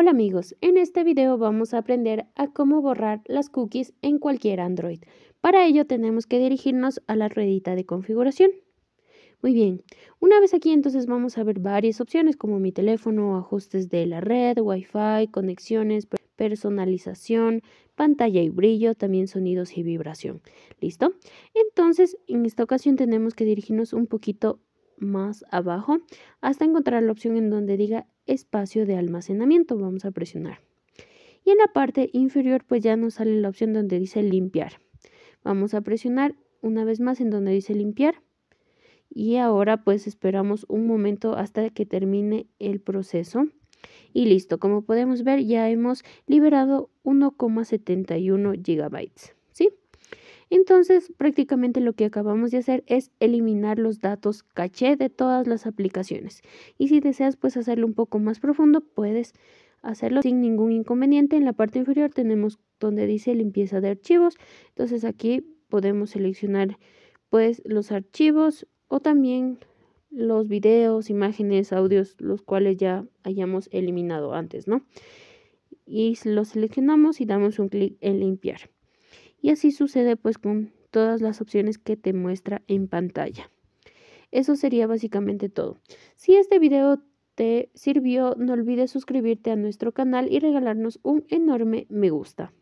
Hola amigos, en este video vamos a aprender a cómo borrar las cookies en cualquier Android. Para ello tenemos que dirigirnos a la ruedita de configuración. Muy bien, una vez aquí entonces vamos a ver varias opciones como mi teléfono, ajustes de la red, wifi, conexiones, personalización, pantalla y brillo, también sonidos y vibración. ¿Listo? Entonces, en esta ocasión tenemos que dirigirnos un poquito más abajo hasta encontrar la opción en donde diga espacio de almacenamiento. Vamos a presionar. Y en la parte inferior pues ya nos sale la opción donde dice limpiar. Vamos a presionar una vez más en donde dice limpiar. Y ahora pues esperamos un momento hasta que termine el proceso. Y listo, como podemos ver ya hemos liberado 1,71 gigabytes. Entonces, prácticamente lo que acabamos de hacer es eliminar los datos caché de todas las aplicaciones. Y si deseas pues hacerlo un poco más profundo, puedes hacerlo sin ningún inconveniente. En la parte inferior tenemos donde dice limpieza de archivos. Entonces aquí podemos seleccionar pues los archivos o también los videos, imágenes, audios, los cuales ya hayamos eliminado antes, ¿no? Y los seleccionamos y damos un clic en limpiar. Y así sucede pues con todas las opciones que te muestra en pantalla. Eso sería básicamente todo. Si este video te sirvió, no olvides suscribirte a nuestro canal y regalarnos un enorme me gusta.